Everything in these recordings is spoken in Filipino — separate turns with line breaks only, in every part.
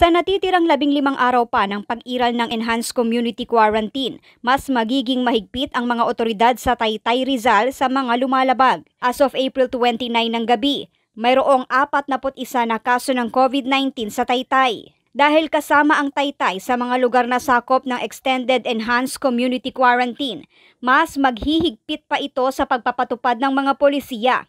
Sa natitirang labing limang araw pa ng pag-iral ng enhanced community quarantine, mas magiging mahigpit ang mga otoridad sa Taytay Rizal sa mga lumalabag. As of April 29 ng gabi, mayroong 41 na kaso ng COVID-19 sa Taytay. Dahil kasama ang Taytay sa mga lugar na sakop ng Extended Enhanced Community Quarantine, mas maghihigpit pa ito sa pagpapatupad ng mga polisiya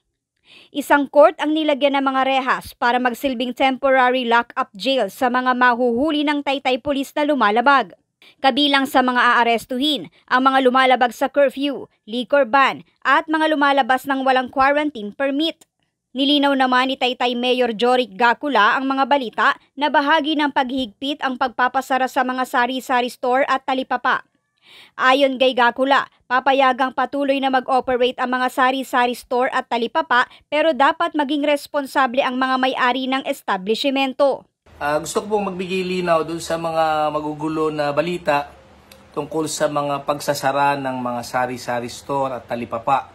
Isang court ang nilagyan ng mga rehas para magsilbing temporary lock-up jail sa mga mahuhuli ng taytay pulis na lumalabag. Kabilang sa mga aarestuhin, ang mga lumalabag sa curfew, liquor ban, at mga lumalabas ng walang quarantine permit. Nilinaw naman ni Taytay Mayor Joric Gakula ang mga balita na bahagi ng paghigpit ang pagpapasara sa mga sari-sari store at talipapa. Ayon kay Gakula, papayagang patuloy na mag-operate ang mga sari-sari store at talipapa pero dapat maging responsable ang mga may-ari ng establishmento.
Uh, gusto ko pong magbigay linaw doon sa mga magugulo na balita tungkol sa mga pagsasara ng mga sari-sari store at talipapa.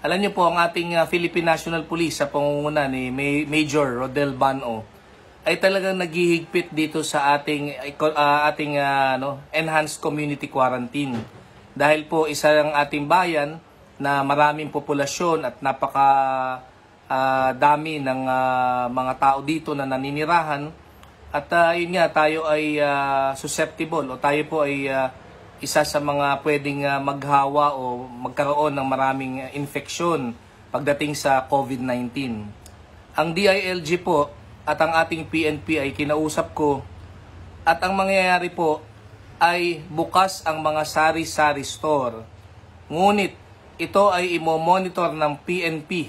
Alam niyo po, ang ating uh, Philippine National Police sa pangunguna ni Major Rodel Bano ay talagang naghihigpit dito sa ating uh, ating uh, ah, no, enhanced community quarantine. Dahil po isa ang ating bayan na maraming populasyon at napaka uh, dami ng uh, mga tao dito na naninirahan at uh, yun nga tayo ay uh, susceptible o tayo po ay uh, isa sa mga pwedeng uh, maghawa o magkaroon ng maraming uh, infeksyon pagdating sa COVID-19. Ang DILG po at ang ating PNP ay kinausap ko at ang mangyayari po ay bukas ang mga sari-sari store. Ngunit ito ay imomonitor ng PNP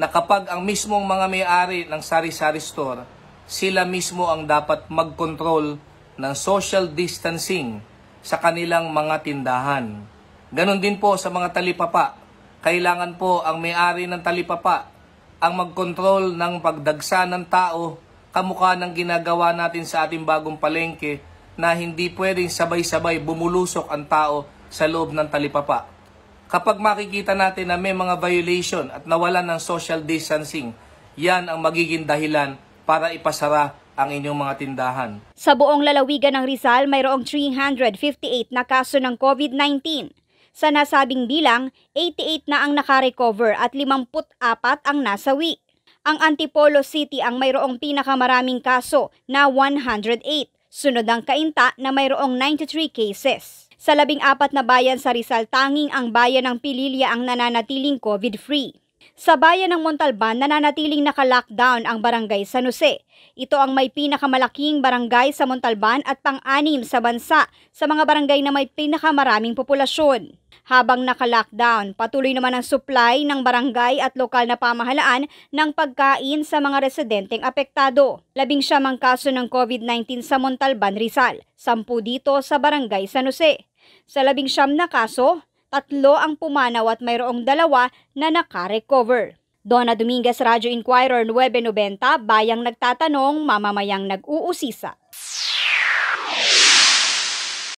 na kapag ang mismong mga may-ari ng sari-sari store, sila mismo ang dapat mag-control ng social distancing sa kanilang mga tindahan. Ganon din po sa mga talipapa. Kailangan po ang may-ari ng talipapa ang magkontrol ng pagdagsa ng tao kamukha ng ginagawa natin sa ating bagong palengke na hindi pwedeng sabay-sabay bumulusok ang tao sa loob ng talipapa. Kapag makikita natin na may mga violation at nawalan ng social distancing, yan ang magiging dahilan para ipasara ang inyong mga tindahan.
Sa buong lalawigan ng Rizal, mayroong 358 na kaso ng COVID-19. Sa nasabing bilang, 88 na ang nakarecover at 54 ang nasawi. Ang Antipolo City ang mayroong pinakamaraming kaso na 108, sunod ang Kainta na mayroong 93 cases. Sa labing apat na bayan sa Rizal, tanging ang bayan ng Pililya ang nananatiling COVID-free. Sa bayan ng Montalban, nananatiling naka-lockdown ang barangay San Jose. Ito ang may pinakamalaking barangay sa Montalban at pang-anim sa bansa sa mga barangay na may pinakamaraming populasyon. Habang naka-lockdown, patuloy naman ang supply ng barangay at lokal na pamahalaan ng pagkain sa mga residenteng apektado. Labing siyamang kaso ng COVID-19 sa Montalban, Rizal. Sampu dito sa barangay San Jose. Sa labing siyam na kaso, tatlo ang pumanaw at mayroong dalawa na nakarecover. Donna Dominguez, Radyo Inquirer 990, bayang nagtatanong, mamamayang nag-uusisa.